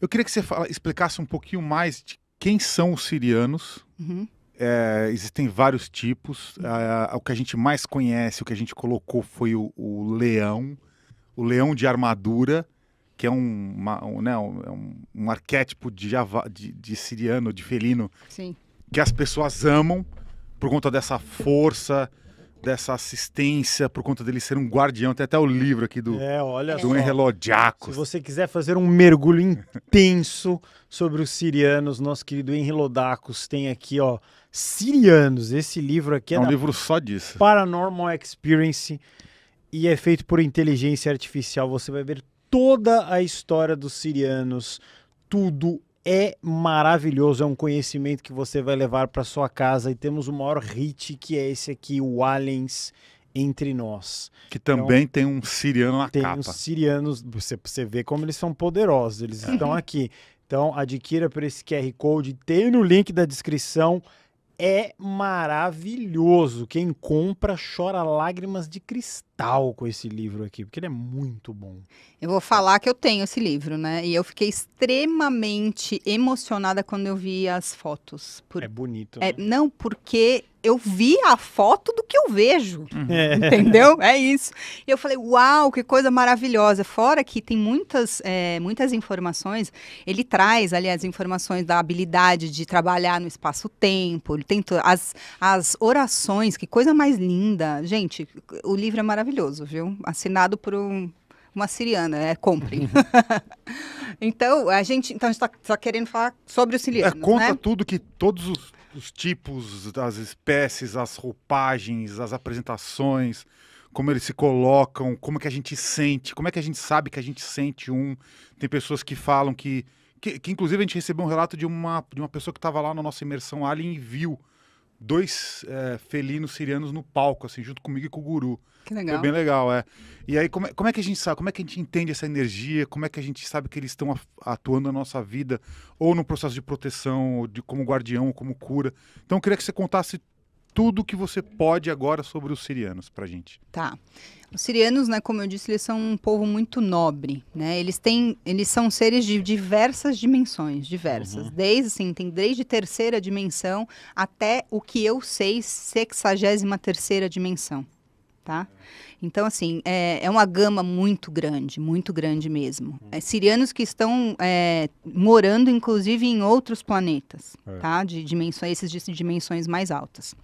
Eu queria que você fala, explicasse um pouquinho mais de quem são os sirianos. Uhum. É, existem vários tipos. Uhum. É, o que a gente mais conhece, o que a gente colocou foi o, o leão, o leão de armadura, que é um, uma, um, né, um, é um arquétipo de, java, de, de, siriano, de felino, Sim. que as pessoas amam por conta dessa força, dessa assistência por conta dele ser um guardião. Tem até o livro aqui do, é, olha do Se você quiser fazer um mergulho intenso sobre os sirianos, nosso querido Enrelodacos tem aqui, ó, Sirianos. Esse livro aqui é, é um livro só disso. Paranormal Experience e é feito por inteligência artificial. Você vai ver toda a história dos sirianos, tudo é maravilhoso, é um conhecimento que você vai levar para sua casa e temos o maior hit que é esse aqui, o Aliens entre nós. Que também então, tem um siriano na tem capa. Tem os sirianos, você, você vê como eles são poderosos, eles é. estão aqui. Então adquira por esse QR Code, tem no link da descrição é maravilhoso. Quem compra chora lágrimas de cristal com esse livro aqui, porque ele é muito bom. Eu vou falar que eu tenho esse livro, né? E eu fiquei extremamente emocionada quando eu vi as fotos. Por... É bonito. É, né? Não, porque eu vi a foto do que eu vejo. Uhum. É. Entendeu? É isso. E eu falei, uau, que coisa maravilhosa. Fora que tem muitas, é, muitas informações. Ele traz, ali as informações da habilidade de trabalhar no espaço-tempo. Ele tem as, as orações, que coisa mais linda. Gente, o livro é maravilhoso, viu? Assinado por um uma siriana, é compre. então, a gente então está tá querendo falar sobre os sirianos. É, conta né? tudo que todos os, os tipos, as espécies, as roupagens, as apresentações como eles se colocam, como é que a gente sente, como é que a gente sabe que a gente sente um. Tem pessoas que falam que. Que, que inclusive a gente recebeu um relato de uma, de uma pessoa que estava lá na nossa imersão Alien e viu dois é, felinos sirianos no palco, assim, junto comigo e com o guru. Que legal. Foi bem legal, é. E aí, como é, como é que a gente sabe? Como é que a gente entende essa energia? Como é que a gente sabe que eles estão atuando na nossa vida, ou no processo de proteção, ou de como guardião, ou como cura? Então, eu queria que você contasse tudo que você pode agora sobre os sirianos para gente. Tá. Os sirianos, né, como eu disse, eles são um povo muito nobre, né? Eles têm, eles são seres de diversas dimensões, diversas. Uhum. Desde assim, tem desde terceira dimensão até o que eu sei, sexagésima terceira dimensão, tá? Então, assim, é, é, uma gama muito grande, muito grande mesmo. Uhum. É, sirianos que estão é, morando, inclusive, em outros planetas, é. tá? De dimensões, esses de dimensões mais altas.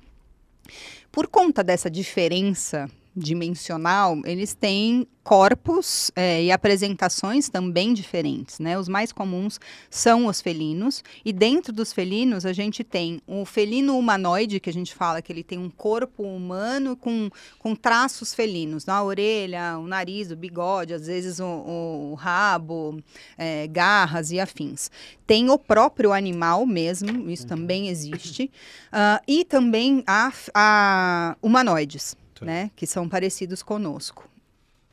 Por conta dessa diferença dimensional, eles têm corpos é, e apresentações também diferentes, né? Os mais comuns são os felinos e dentro dos felinos a gente tem o felino humanoide que a gente fala que ele tem um corpo humano com, com traços felinos, na né? orelha, o nariz, o bigode, às vezes o, o rabo, é, garras e afins. Tem o próprio animal mesmo, isso uhum. também existe uh, e também há humanoides. Certo. Né? Que são parecidos conosco.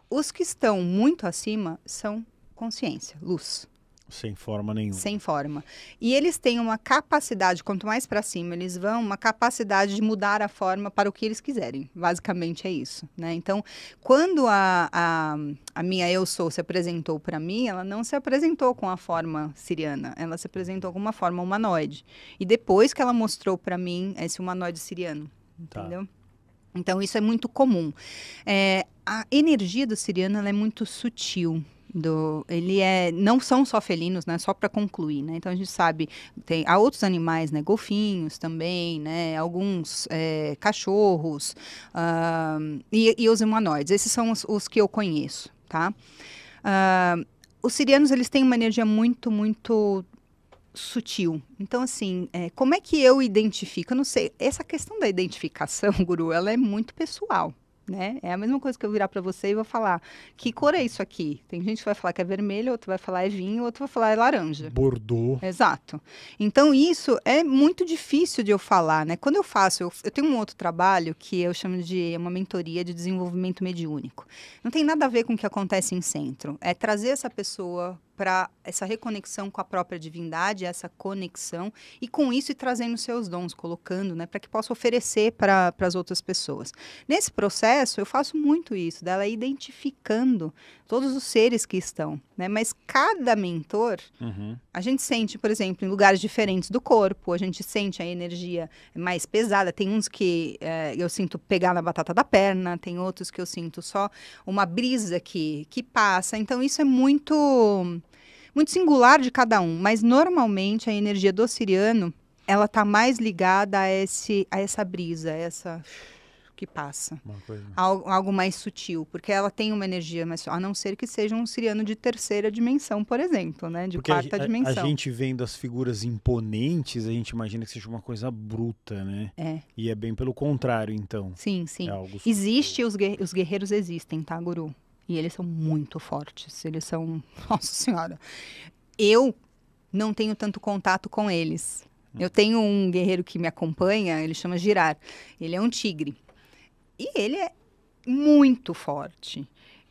Os que estão muito acima são consciência, luz. Sem forma nenhuma. Sem forma. E eles têm uma capacidade, quanto mais para cima eles vão, uma capacidade de mudar a forma para o que eles quiserem. Basicamente é isso. Né? Então, quando a, a, a minha Eu Sou se apresentou para mim, ela não se apresentou com a forma siriana, ela se apresentou com uma forma humanoide. E depois que ela mostrou para mim esse humanoide siriano. Tá. Entendeu? Tá. Então, isso é muito comum. É, a energia do siriano é muito sutil, do, ele é não são só felinos né só para concluir né então a gente sabe tem há outros animais né golfinhos também né alguns é, cachorros uh, e, e, os humanoides esses são os, os que eu conheço tá uh, os sirianos eles têm uma energia muito muito sutil. Então, assim, é, como é que eu identifico? Eu não sei. Essa questão da identificação, guru, ela é muito pessoal. Né? É a mesma coisa que eu virar para você e vou falar que cor é isso aqui. Tem gente que vai falar que é vermelho, outro vai falar é vinho, outro vai falar é laranja. Bordeaux. Exato. Então isso é muito difícil de eu falar, né? Quando eu faço, eu, eu tenho um outro trabalho que eu chamo de é uma mentoria de desenvolvimento mediúnico. Não tem nada a ver com o que acontece em centro. É trazer essa pessoa para essa reconexão com a própria divindade, essa conexão, e com isso e trazendo seus dons, colocando, né, para que possa oferecer para as outras pessoas. Nesse processo, eu faço muito isso, dela identificando todos os seres que estão, né, mas cada mentor, uhum. a gente sente, por exemplo, em lugares diferentes do corpo, a gente sente a energia mais pesada, tem uns que é, eu sinto pegar na batata da perna, tem outros que eu sinto só uma brisa que, que passa, então isso é muito muito singular de cada um, mas normalmente a energia do siriano ela está mais ligada a, esse, a essa brisa, a essa que passa. Algo, algo, mais sutil, porque ela tem uma energia mais a não ser que seja um siriano de terceira dimensão, por exemplo, né? De porque quarta a, dimensão. A, gente vendo as figuras imponentes, a gente imagina que seja uma coisa bruta, né? É. E é bem pelo contrário, então. Sim, sim. É algo... Existe, os, guerreiros existem, tá, Guru? E eles são muito fortes. Eles são. Nossa Senhora. Eu não tenho tanto contato com eles. Hum. Eu tenho um guerreiro que me acompanha, ele chama Girar. Ele é um tigre. E ele é muito forte.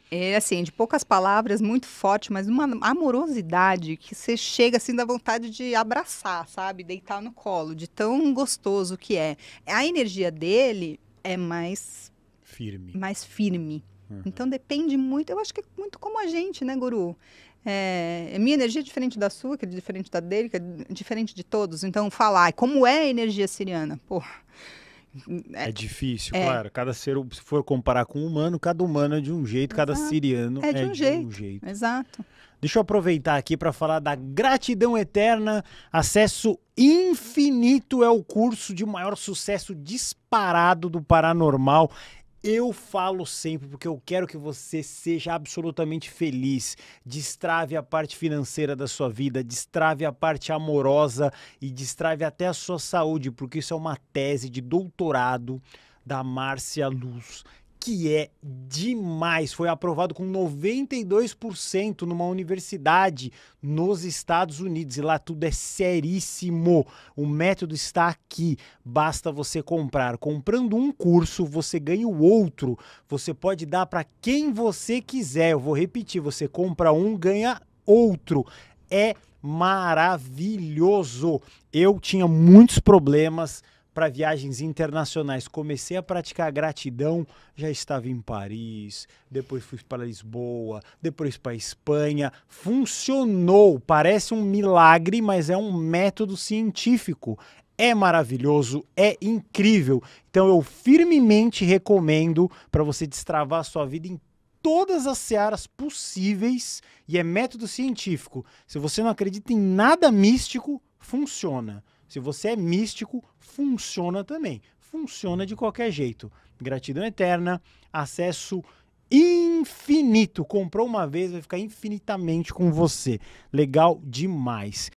É assim, de poucas palavras, muito forte, mas uma amorosidade que você chega assim da vontade de abraçar, sabe? Deitar no colo, de tão gostoso que é. A energia dele é mais firme. Mais firme. Uhum. Então depende muito, eu acho que é muito como a gente, né, guru? É, minha energia é diferente da sua, que é diferente da dele, que é diferente de todos. Então, falar como é a energia siriana? pô É, é difícil, é. claro. Cada ser, se for comparar com um humano, cada humano é de um jeito, Exato. cada siriano é de, é um, de jeito. um jeito. Exato. Deixa eu aproveitar aqui para falar da gratidão eterna. Acesso infinito é o curso de maior sucesso disparado do paranormal eu falo sempre porque eu quero que você seja absolutamente feliz. Destrave a parte financeira da sua vida, destrave a parte amorosa e destrave até a sua saúde, porque isso é uma tese de doutorado da Márcia Luz, que é demais. Foi aprovado com 92% numa universidade nos Estados Unidos e lá tudo é seríssimo. O método está aqui. Basta você comprar. Comprando um curso, você ganha o outro. Você pode dar para quem você quiser. Eu vou repetir, você compra um, ganha outro. É maravilhoso. Eu tinha muitos problemas para viagens internacionais. Comecei a praticar gratidão, já estava em Paris, depois fui para Lisboa, depois para Espanha. Funcionou! Parece um milagre, mas é um método científico. É maravilhoso, é incrível. Então eu firmemente recomendo para você destravar a sua vida em todas as searas possíveis e é método científico. Se você não acredita em nada místico, funciona. Se você é místico, funciona também. Funciona de qualquer jeito. Gratidão eterna, acesso infinito. Comprou uma vez, vai ficar infinitamente com você. Legal demais.